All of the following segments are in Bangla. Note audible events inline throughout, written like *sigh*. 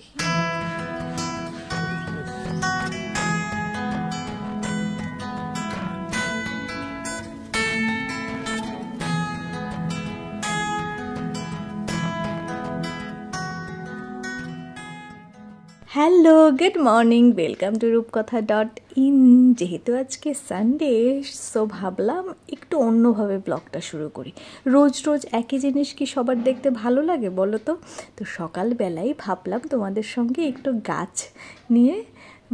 He hello good morning welcome to Rupkatha dot in যেহেতু আজকে সানডে সো ভাবলাম একটু অন্যভাবে ব্লগটা শুরু করি রোজ রোজ একই জিনিস কি সবার দেখতে ভালো লাগে বলো তো তো সকালবেলায় ভাবলাম তোমাদের সঙ্গে একটু গাছ নিয়ে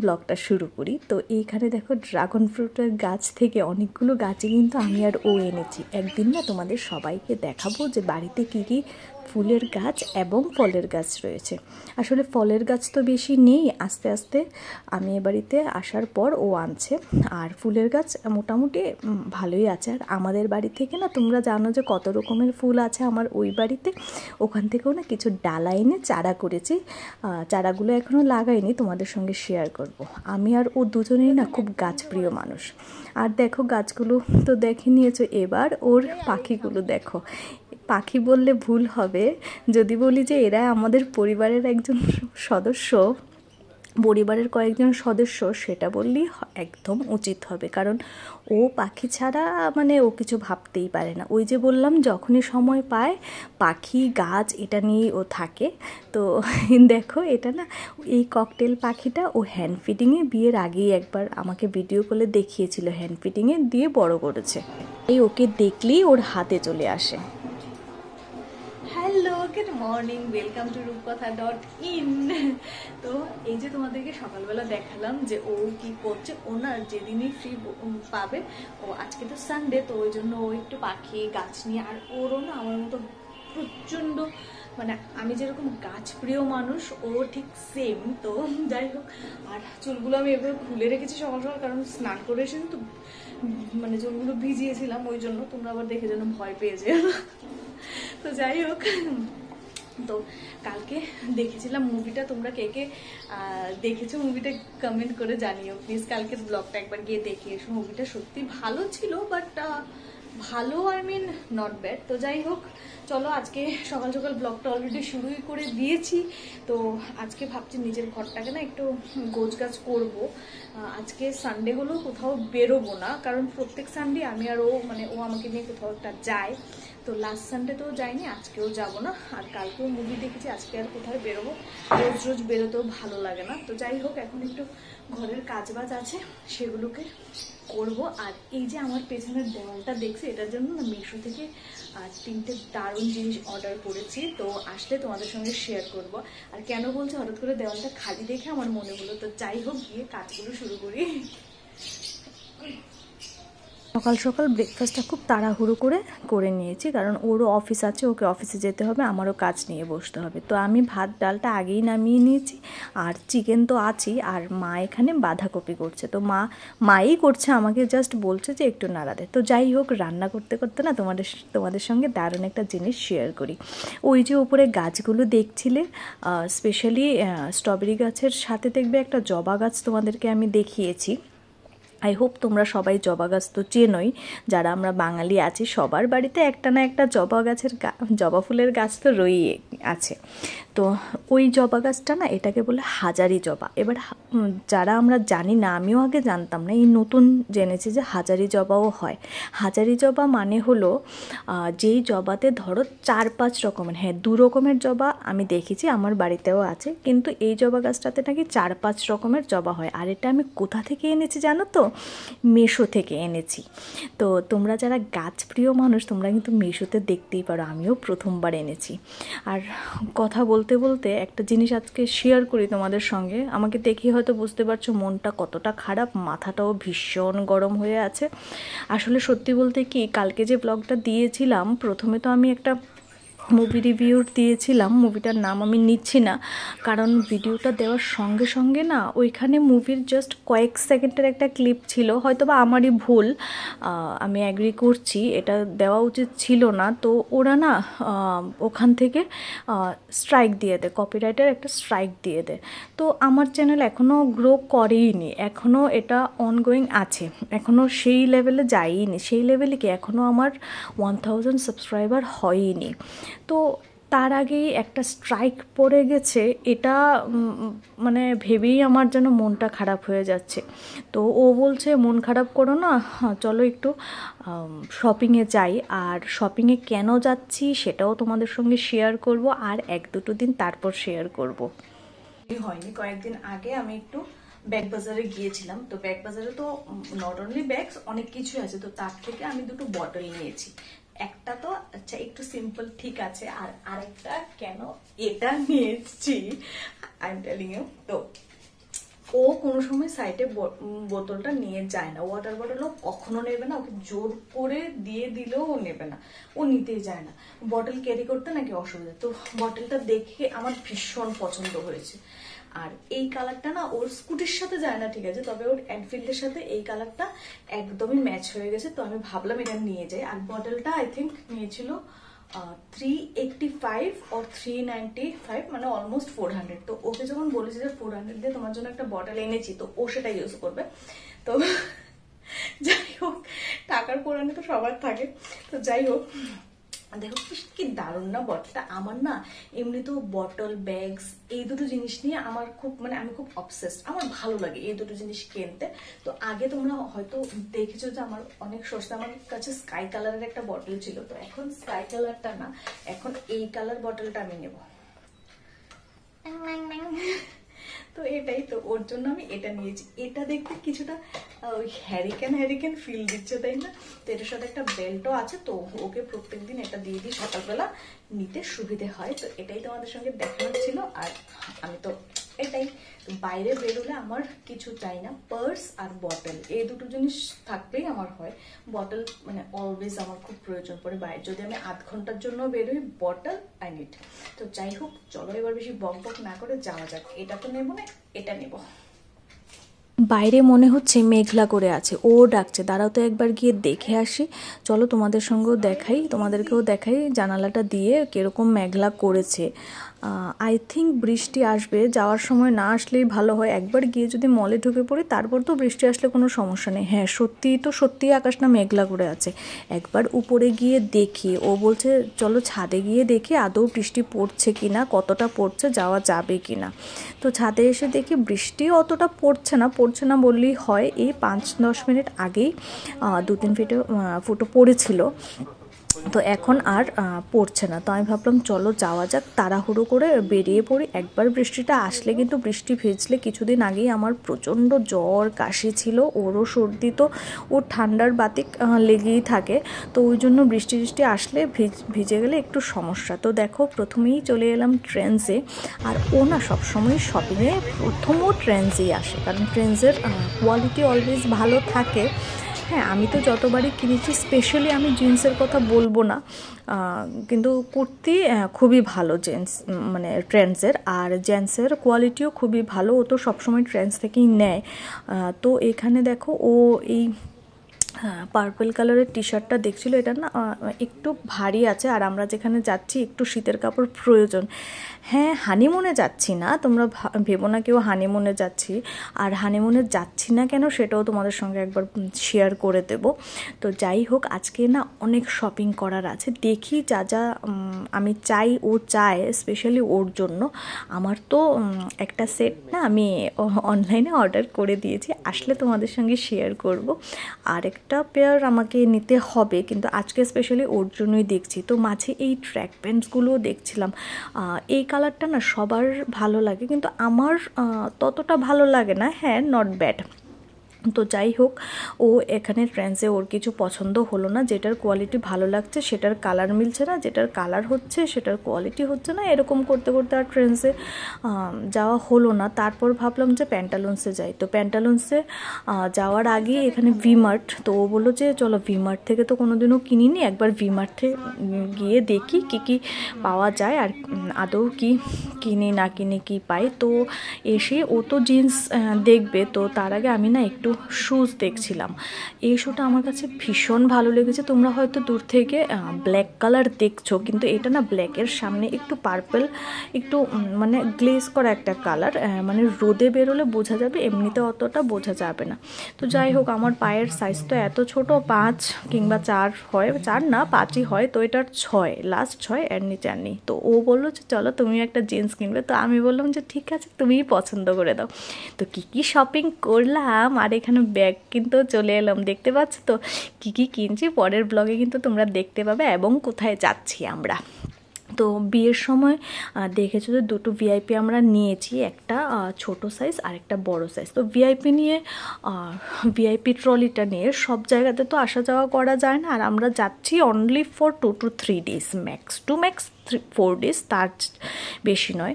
ব্লগটা শুরু করি তো এইখানে দেখো ড্রাগন ফ্রুটের গাছ থেকে অনেকগুলো গাছে কিন্তু আমি আর ও এনেছি একদিন না তোমাদের সবাইকে দেখাবো যে বাড়িতে কী কী ফুলের গাছ এবং ফলের গাছ রয়েছে আসলে ফলের গাছ তো বেশি নেই আস্তে আস্তে আমি এ বাড়িতে আসার পর ও আনছে আর ফুলের গাছ মোটামুটি ভালোই আছে আর আমাদের বাড়ি থেকে না তোমরা জানো যে কত রকমের ফুল আছে আমার ওই বাড়িতে ওখান থেকেও না কিছু ডালা এনে চারা করেছি চারাগুলো এখনও লাগাইনি তোমাদের সঙ্গে শেয়ার করব। আমি আর ও দুজনেই না খুব গাছপ্রিয় মানুষ আর দেখো গাছগুলো তো দেখে নিয়েছো এবার ওর পাখিগুলো দেখো পাখি বললে ভুল হবে যদি বলি যে এরা আমাদের পরিবারের একজন সদস্য পরিবারের কয়েকজন সদস্য সেটা বললেই একদম উচিত হবে কারণ ও পাখি ছাড়া মানে ও কিছু ভাবতেই পারে না ওই যে বললাম যখনই সময় পায় পাখি গাছ এটা নিয়েই ও থাকে তো *laughs* দেখো এটা না এই ককটেল পাখিটা ও হ্যান্ড ফিটিংয়ে বিয়ের আগেই একবার আমাকে ভিডিও কলে দেখিয়েছিল হ্যান্ড ফিটিংয়ে দিয়ে বড় করেছে এই ওকে দেখলেই ওর হাতে চলে আসে good morning welcome to Rupkatha dot in তো এই যে তোমাদেরকে সকালবেলা দেখালাম যে ও কি করছে ওনার যেদিনই ফ্রি পাবে ও আজকে তো সানডে তো ওই জন্য ও একটু পাখি গাছ নিয়ে আর ওরও না আমার মতো প্রচণ্ড মানে আমি যেরকম গাছ প্রিয় মানুষ ও ঠিক সেম তো যাই হোক আর চুলগুলো আমি এভাবে খুলে রেখেছি সকাল সকাল কারণ স্নান করে এসেছি তো মানে চুলগুলো ভিজিয়েছিলাম ওই জন্য তোমরা আবার দেখে যেন ভয় পেয়ে যে তো যাই হোক তো কালকে দেখেছিলাম মুভিটা তোমরা কে কে দেখেছো মুভিটা কমেন্ট করে জানিও প্লিজ কালকের ব্লগটা একবার গিয়ে দেখে এসো মুভিটা সত্যি ভালো ছিল বাট ভালো আই মিন নট ব্যাড তো যাই হোক চলো আজকে সকাল সকাল ব্লগটা অলরেডি শুরুই করে দিয়েছি তো আজকে ভাবছি নিজের ঘরটাকে না একটু গাছ করবো আজকে সানডে হলেও কোথাও বেরোবো না কারণ প্রত্যেক সানডে আমি আর ও মানে ও আমাকে নিয়ে কোথাও একটা যায় তো লাস্ট সানডে তো যাইনি আজকেও যাব না আর কালকেও মুভি দেখেছি আজকে আর কোথায় বেরোবো রোজ রোজ বেরোতেও ভালো লাগে না তো যাই হোক এখন একটু ঘরের কাজবাজ আছে সেগুলোকে করব আর এই যে আমার পেছনের দেওয়ালটা দেখছি এটার জন্য না মিশো থেকে তিনটে দারুণ জিনিস অর্ডার করেছি তো আসলে তোমাদের সঙ্গে শেয়ার করব আর কেন বলছি হঠাৎ করে দেওয়ালটা খালি দেখে আমার মনে হলো তো যাই হোক গিয়ে কাজগুলো শুরু করি সকাল সকাল ব্রেকফাস্টটা খুব তাড়াহুড়ো করে করে নিয়েছি কারণ ওরও অফিস আছে ওকে অফিসে যেতে হবে আমারও কাজ নিয়ে বসতে হবে তো আমি ভাত ডালটা আগেই নামিয়ে নিয়েছি আর চিকেন তো আছেই আর মা এখানে বাঁধাকপি করছে তো মা মাই করছে আমাকে জাস্ট বলছে যে একটু নাড়াতে তো যাই হোক রান্না করতে করতে না তোমাদের তোমাদের সঙ্গে দারুণ একটা জিনিস শেয়ার করি ওই যে ওপরে গাছগুলো দেখছিলে স্পেশালি স্ট্রবেরি গাছের সাথে দেখবে একটা জবা গাছ তোমাদেরকে আমি দেখিয়েছি আই হোপ তোমরা সবাই জবা গাছ তো চেনই যারা আমরা বাঙালি আছি সবার বাড়িতে একটা না একটা জবা গাছের জবা ফুলের গাছ তো রয়েই আছে তো ওই জবা গাছটা না এটাকে বলে হাজারি জবা এবার যারা আমরা জানি না আমিও আগে জানতাম না এই নতুন জেনেছি যে হাজারি জবাও হয় হাজারি জবা মানে হলো যেই জবাতে ধরো চার পাঁচ রকমের হ্যাঁ দু রকমের জবা আমি দেখেছি আমার বাড়িতেও আছে কিন্তু এই জবা গাছটাতে নাকি চার পাঁচ রকমের জবা হয় আর এটা আমি কোথা থেকে এনেছি জানো তো মেশো থেকে এনেছি তো তোমরা যারা গাছপ্রিয় মানুষ তোমরা কিন্তু মেশোতে দেখতেই পারো আমিও প্রথমবার এনেছি আর কথা বলতে বলতে একটা জিনিস আজকে শেয়ার করি তোমাদের সঙ্গে আমাকে দেখে হয়তো বুঝতে পারছো মনটা কতটা খারাপ মাথাটাও ভীষণ গরম হয়ে আছে আসলে সত্যি বলতে কি কালকে যে ব্লগটা দিয়েছিলাম প্রথমে তো আমি একটা মুভি রিভিউ দিয়েছিলাম মুভিটার নাম আমি নিচ্ছি না কারণ ভিডিওটা দেওয়ার সঙ্গে সঙ্গে না ওইখানে মুভির জাস্ট কয়েক সেকেন্ডের একটা ক্লিপ ছিল হয়তো বা আমারই ভুল আমি অ্যাগ্রি করছি এটা দেওয়া উচিত ছিল না তো ওরা না ওখান থেকে স্ট্রাইক দিয়ে দেয় কপিরাইটের একটা স্ট্রাইক দিয়ে দেয় তো আমার চ্যানেল এখনও গ্রো করেইনি এখনও এটা অনগোয়িং আছে এখনও সেই লেভেলে যাইনি সেই লেভেলে কি এখনও আমার ওয়ান থাউজেন্ড সাবস্ক্রাইবার হয়ইনি তো তার আগেই একটা স্ট্রাইক পড়ে গেছে এটা মানে ভেবেই আমার যেন মনটা খারাপ হয়ে যাচ্ছে তো ও বলছে মন খারাপ করো না হ্যাঁ, চলো একটু শপিংয়ে যাই আর শপিংয়ে কেন যাচ্ছি সেটাও তোমাদের সঙ্গে শেয়ার করব আর এক দুটো দিন তারপর শেয়ার করব হয়নি কয়েকদিন আগে আমি একটু ব্যাগ বাজারে গিয়েছিলাম তো ব্যাগ বাজারে তো নট অনলি ব্যাগস অনেক কিছুই আছে তো তার থেকে আমি দুটো বটল নিয়েছি একটা তো আচ্ছা একটু সিম্পল ঠিক আছে আর আরেকটা কেন এটা নিয়ে এসছি আই এম টেলিং ইউ তো ও কোনো সময় সাইডে বোতলটা নিয়ে যায় না ওয়াটার বটলও কখনো নেবে না ওকে জোর করে দিয়ে দিলেও ও নেবে না ও নিতেই যায় না বটল ক্যারি করতে নাকি অসুবিধা তো বটলটা দেখে আমার ভীষণ পছন্দ হয়েছে আর এই কালারটা না ওর স্কুটির সাথে যায় না ঠিক আছে তবে ওর এনফিল্ডের সাথে এই কালারটা একদমই ম্যাচ হয়ে গেছে তো আমি ভাবলাম এটা নিয়ে যাই আর বটলটা আই থিঙ্ক নিয়েছিল three eighty five or three ninety five মানে অলমোস্ট ফোর হান্ড্রেড তো ওকে যখন বলেছি যে ফোর হান্ড্রেড দিয়ে তোমার জন্য একটা বটল এনেছি তো ও সেটা ইউজ করবে তো *laughs* যাই হোক টাকার কোরআনে তো সবার থাকে তো যাই হোক দেখো কি দারুণ না বটলটা আমার না এমনিতেও বটল ব্যাগস এই দুটো জিনিস নিয়ে আমার খুব মানে আমি খুব অবসেস আমার ভালো লাগে এই দুটো জিনিস কিনতে তো আগে তোমরা হয়তো দেখেছো যে আমার অনেক সস্তা আমার কাছে স্কাই কালারের একটা বটল ছিল তো এখন স্কাই কালারটা না এখন এই কালার বটলটা আমি নেব তো এটাই তো ওর জন্য আমি এটা নিয়েছি এটা দেখতে কিছুটা ওই হ্যারিকেন হ্যারিকেন ফিল দিচ্ছে তাই না তো এটার সাথে একটা বেল্টও আছে তো ওকে প্রত্যেকদিন এটা দিয়ে দিই সকালবেলা নিতে সুবিধে হয় তো এটাই তোমাদের সঙ্গে দেখানোর ছিল আর আমি তো এটাই বাইরে বেরোলে আমার কিছু চাই না পার্স আর বটল এই দুটো জিনিস থাকলেই আমার হয় বটল মানে অলওয়েজ আমার খুব প্রয়োজন পড়ে বাইরে যদি আমি আধ ঘন্টার জন্য বেরোই বটল আই নিড তো যাই হোক চলো এবার বেশি বক বক না করে যাওয়া যাক এটা তো নেবো না এটা নেবো বাইরে মনে হচ্ছে মেঘলা করে আছে ও ডাকছে দাঁড়াও তো একবার গিয়ে দেখে আসি চলো তোমাদের সঙ্গেও দেখাই তোমাদেরকেও দেখাই জানালাটা দিয়ে কীরকম মেঘলা করেছে আই থিঙ্ক বৃষ্টি আসবে যাওয়ার সময় না আসলেই ভালো হয় একবার গিয়ে যদি মলে ঢুকে পড়ি তারপর তো বৃষ্টি আসলে কোনো সমস্যা নেই হ্যাঁ সত্যিই তো সত্যিই না মেঘলা করে আছে একবার উপরে গিয়ে দেখি ও বলছে চলো ছাদে গিয়ে দেখি আদৌ বৃষ্টি পড়ছে কি না কতটা পড়ছে যাওয়া যাবে কি না তো ছাদে এসে দেখি বৃষ্টি অতটা পড়ছে না পড়ছে না বললেই হয় এই পাঁচ দশ মিনিট আগেই দু তিন ফিটে ফুটো পড়েছিল তো এখন আর পড়ছে না তো আমি ভাবলাম চলো যাওয়া যাক তাড়াহুড়ো করে বেরিয়ে পড়ি একবার বৃষ্টিটা আসলে কিন্তু বৃষ্টি ভেজলে কিছুদিন আগেই আমার প্রচণ্ড জ্বর কাশি ছিল ওরও সর্দি তো ওর ঠান্ডার বাতিক লেগেই থাকে তো ওই জন্য বৃষ্টি বৃষ্টি আসলে ভিজে গেলে একটু সমস্যা তো দেখো প্রথমেই চলে এলাম ট্রেন্সে আর ও না সবসময় শপিংয়ে প্রথমও ট্রেন্সেই আসে কারণ ট্রেন্সের কোয়ালিটি অলওয়েজ ভালো থাকে হ্যাঁ আমি তো যতবারই কিনেছি স্পেশালি আমি জিন্সের কথা বলবো না কিন্তু কুর্তি খুবই ভালো জেন্টস মানে ট্রেন্ডসের আর জেন্টসের কোয়ালিটিও খুবই ভালো ও তো সবসময় ট্রেন্ডস থেকেই নেয় তো এখানে দেখো ও এই হ্যাঁ পার্পল কালারের টি শার্টটা দেখছিল এটা না একটু ভারী আছে আর আমরা যেখানে যাচ্ছি একটু শীতের কাপড় প্রয়োজন হ্যাঁ হানিমুনে যাচ্ছি না তোমরা ভেবো না কেউ হানিমুনে যাচ্ছি আর হানিমুনে যাচ্ছি না কেন সেটাও তোমাদের সঙ্গে একবার শেয়ার করে দেব তো যাই হোক আজকে না অনেক শপিং করার আছে দেখি যা যা আমি চাই ও চায় স্পেশালি ওর জন্য আমার তো একটা সেট না আমি অনলাইনে অর্ডার করে দিয়েছি আসলে তোমাদের সঙ্গে শেয়ার করব আর এক একটা পেয়ার আমাকে নিতে হবে কিন্তু আজকে স্পেশালি ওর জন্যই দেখছি তো মাঝে এই ট্র্যাক প্যান্টসগুলোও দেখছিলাম এই কালারটা না সবার ভালো লাগে কিন্তু আমার ততটা ভালো লাগে না হ্যাঁ নট ব্যাড তো যাই হোক ও এখানে ট্রেন্সে ওর কিছু পছন্দ হলো না যেটার কোয়ালিটি ভালো লাগছে সেটার কালার মিলছে না যেটার কালার হচ্ছে সেটার কোয়ালিটি হচ্ছে না এরকম করতে করতে আর ট্রেন্সে যাওয়া হলো না তারপর ভাবলাম যে প্যান্টালুন্সে যাই তো প্যান্টালুন্সে যাওয়ার আগে এখানে ভিমার্ট তো ও বললো যে চলো ভিমার্ট থেকে তো কোনোদিনও কিনিনি একবার ভিমার্টে গিয়ে দেখি কি কি পাওয়া যায় আর আদৌ কি কিনে না কিনে কি পাই তো এসে ও তো জিন্স দেখবে তো তার আগে আমি না একটু শুজ দেখছিলাম এই শুটা আমার কাছে ভীষণ ভালো লেগেছে তোমরা হয়তো দূর থেকে ব্ল্যাক কালার দেখছো কিন্তু এটা না ব্ল্যাকের সামনে একটু পার্পেল একটু মানে গ্লেজ করা একটা কালার মানে রোদে বেরোলে বোঝা যাবে এমনিতে অতটা বোঝা যাবে না তো যাই হোক আমার পায়ের সাইজ তো এত ছোট পাঁচ কিংবা চার হয় চার না পাঁচই হয় তো এটার ছয় লাস্ট ছয় এর নিচে আর নেই তো ও বললো যে চলো তুমিও একটা জিন্স কিনবে তো আমি বললাম যে ঠিক আছে তুমিই পছন্দ করে দাও তো কী কী শপিং করলাম আর এখানে ব্যাগ কিন্তু চলে এলাম দেখতে পাচ্ছ তো কি কি কিনছি পরের ব্লগে কিন্তু তোমরা দেখতে পাবে এবং কোথায় যাচ্ছি আমরা তো বিয়ের সময় দেখেছো যে দুটো ভিআইপি আমরা নিয়েছি একটা ছোট সাইজ আর একটা বড় সাইজ তো ভিআইপি নিয়ে ভিআইপি ট্রলিটা নিয়ে সব জায়গাতে তো আসা যাওয়া করা যায় না আর আমরা যাচ্ছি only for two two three days max two max four days তার বেশি নয়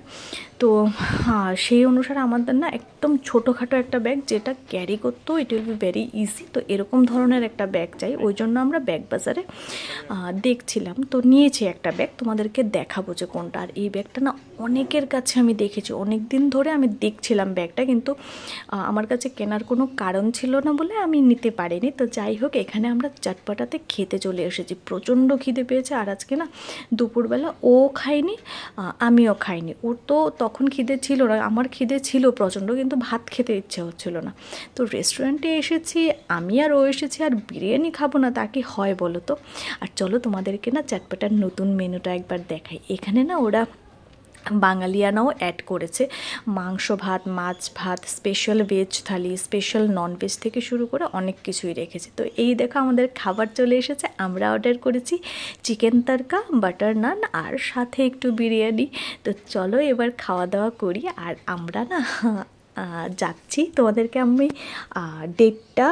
তো সেই অনুসারে আমাদের না একদম ছোটোখাটো একটা ব্যাগ যেটা ক্যারি করতেও it will be very easy তো এরকম ধরনের একটা ব্যাগ চাই ওই জন্য আমরা ব্যাগ বাজারে দেখছিলাম তো নিয়েছি একটা ব্যাগ তোমাদেরকে দেখাবো যে কোনটা আর এই ব্যাগটা না অনেকের কাছে আমি দেখেছি অনেক দিন ধরে আমি দেখছিলাম ব্যাগটা কিন্তু আমার কাছে কেনার কোনো কারণ ছিল না বলে আমি নিতে পারিনি তো যাই হোক এখানে আমরা চাটপাটাতে খেতে চলে এসেছি প্রচণ্ড খিদে পেয়েছে আর আজকে না দুপুরবেলা ও খায়নি আমিও খাইনি ওর তো তখন খিদে ছিল না আমার খিদে ছিল প্রচণ্ড কিন্তু ভাত খেতে ইচ্ছে হচ্ছিল না তো রেস্টুরেন্টে এসেছি আমি আর ও এসেছি আর বিরিয়ানি খাবো না তা কি হয় বলো তো আর চলো তোমাদেরকে না চটপটার নতুন মেনুটা একবার দেখাই এখানে না ওরা বাঙালিয়ানাও অ্যাড করেছে মাংস ভাত মাছ ভাত special veg thali special non veg থেকে শুরু করে অনেক কিছুই রেখেছে তো এই দেখো আমাদের খাবার চলে এসেছে আমরা অর্ডার করেছি চিকেন তারকা বাটার নান আর সাথে একটু বিরিয়ানি তো চলো এবার খাওয়া দাওয়া করি আর আমরা না যাচ্ছি তোমাদেরকে আমি ডেটটা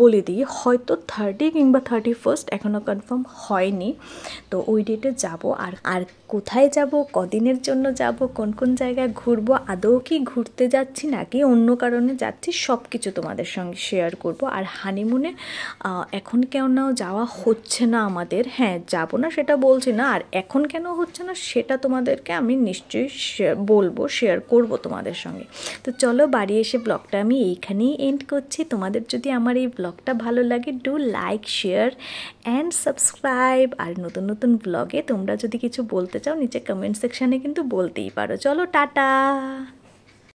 বলে দিই হয়তো থার্টি কিংবা থার্টি ফার্স্ট এখনও কনফার্ম হয়নি তো ওই ডেটে যাব আর আর কোথায় যাব কদিনের জন্য যাব কোন কোন জায়গায় ঘুরবো আদৌ কি ঘুরতে যাচ্ছি নাকি অন্য কারণে যাচ্ছি সব কিছু তোমাদের সঙ্গে শেয়ার করব আর হানিমুনে এখন কেন যাওয়া হচ্ছে না আমাদের হ্যাঁ যাব না সেটা বলছি না আর এখন কেন হচ্ছে না সেটা তোমাদেরকে আমি নিশ্চয়ই বলবো শেয়ার করব তোমাদের সঙ্গে তো চলো বাড়ি এসে ব্লগটা আমি এইখানেই এন্ড করছি তোমাদের যদি আমার এই ব্লগটা ভালো লাগে do like share and subscribe আর নতুন নতুন ব্লগে তোমরা যদি কিছু বলতে চাও নিচে কমেন্ট সেকশানে কিন্তু বলতেই পারো চলো টাটা